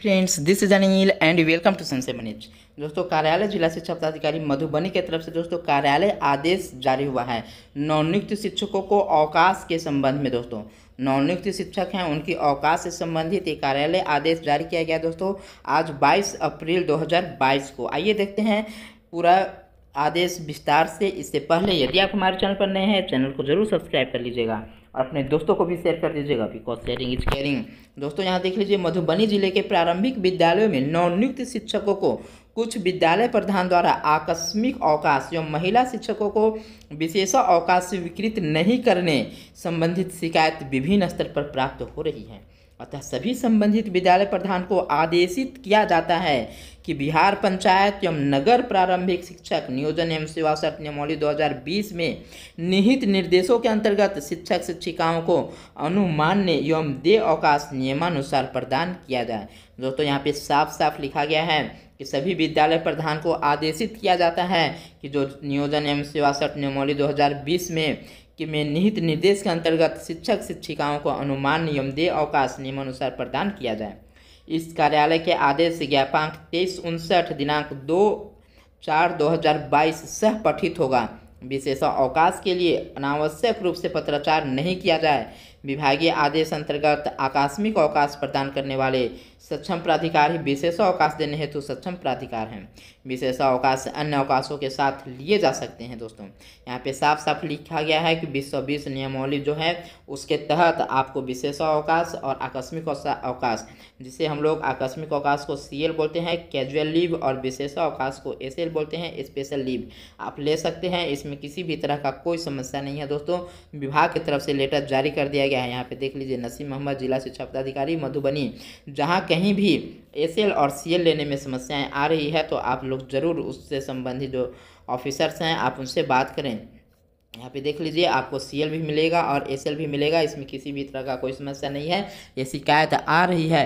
friends this is Anil and welcome to सनसे मनीज दोस्तों कार्यालय जिला शिक्षा पदाधिकारी मधुबनी के तरफ से दोस्तों कार्यालय आदेश जारी हुआ है नवनियुक्त शिक्षकों को अवकाश के संबंध में दोस्तों नवनियुक्त शिक्षक हैं उनकी अवकाश से संबंधित एक कार्यालय आदेश जारी किया गया दोस्तों आज 22 अप्रैल 2022 को आइए देखते हैं पूरा आदेश विस्तार से इससे पहले यदि आप हमारे चैनल पर नए हैं चैनल को जरूर सब्सक्राइब कर लीजिएगा और अपने दोस्तों को भी शेयर कर दीजिएगा बिकॉज शेयरिंग इज केयरिंग दोस्तों यहाँ देख लीजिए मधुबनी जिले के प्रारंभिक विद्यालयों में नवनियुक्त शिक्षकों को कुछ विद्यालय प्रधान द्वारा आकस्मिक अवकाश एवं महिला शिक्षकों को विशेष अवकाश स्वीकृत नहीं करने संबंधित शिकायत विभिन्न स्तर पर प्राप्त हो रही है अतः सभी संबंधित विद्यालय प्रधान को आदेशित किया जाता है कि बिहार पंचायत एवं नगर प्रारंभिक शिक्षक नियोजन एवं सेवा शर्त नियमावली 2020 में निहित निर्देशों के अंतर्गत शिक्षक शिक्षिकाओं को अनुमान्य एवं दे अवकाश नियमानुसार प्रदान किया जाए दोस्तों यहाँ पे साफ साफ लिखा गया है कि सभी विद्यालय प्रधान को आदेशित किया जाता है कि जो नियोजन एवं सेवा सट नियमोली दो में कि में निहित निर्देश के अंतर्गत शिक्षक शिक्षिकाओं को अनुमान नियम दे अवकाश नियमानुसार प्रदान किया जाए इस कार्यालय के आदेश ज्ञापांक तेईस उनसठ दिनांक दो चार दो हज़ार बाईस सह पठित होगा विशेष अवकाश के लिए अनावश्यक रूप से पत्राचार नहीं किया जाए विभागीय आदेश अंतर्गत आकस्मिक अवकाश प्रदान करने वाले सक्षम प्राधिकार ही विशेष अवकाश देने हेतु सक्षम प्राधिकार हैं विशेष अवकाश अन्य अवकाशों के साथ लिए जा सकते हैं दोस्तों यहाँ पे साफ साफ लिखा गया है कि बीस नियमावली जो है उसके तहत आपको विशेष अवकाश और आकस्मिक अवकाश जिसे हम लोग आकस्मिक अवकाश को सी बोलते हैं कैजुअल लीव और विशेष अवकाश को एस बोलते हैं स्पेशल लीव आप ले सकते हैं इसमें इसमें किसी भी तरह का कोई समस्या नहीं है दोस्तों विभाग की तरफ से लेटर जारी कर दिया गया है यहाँ पे देख लीजिए नसीम मोहम्मद जिला शिक्षा पदाधिकारी मधुबनी जहाँ कहीं भी एस और सी लेने में समस्याएँ आ रही है तो आप लोग ज़रूर उससे संबंधित जो ऑफिसर्स हैं आप उनसे बात करें यहाँ पे देख लीजिए आपको सीएल भी मिलेगा और एसएल भी मिलेगा इसमें किसी भी तरह का कोई समस्या नहीं है ये शिकायत आ रही है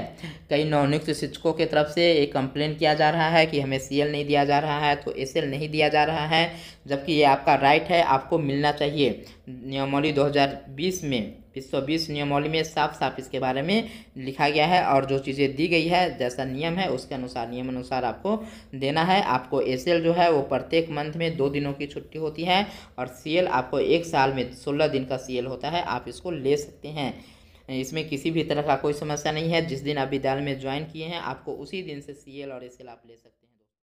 कई नवनियुक्त शिक्षकों के तरफ से ये कंप्लेन किया जा रहा है कि हमें सीएल नहीं दिया जा रहा है तो एसएल नहीं दिया जा रहा है जबकि ये आपका राइट है आपको मिलना चाहिए नियमावली 2020 में बीस सौ बीस नियमावली में साफ साफ इसके बारे में लिखा गया है और जो चीज़ें दी गई है जैसा नियम है उसके अनुसार नियम अनुसार आपको देना है आपको एस जो है वो प्रत्येक मंथ में दो दिनों की छुट्टी होती है और सी आपको एक साल में सोलह दिन का सी होता है आप इसको ले सकते हैं इसमें किसी भी तरह का कोई समस्या नहीं है जिस दिन आप विद्यालय में ज्वाइन किए हैं आपको उसी दिन से सी और एस आप ले सकते हैं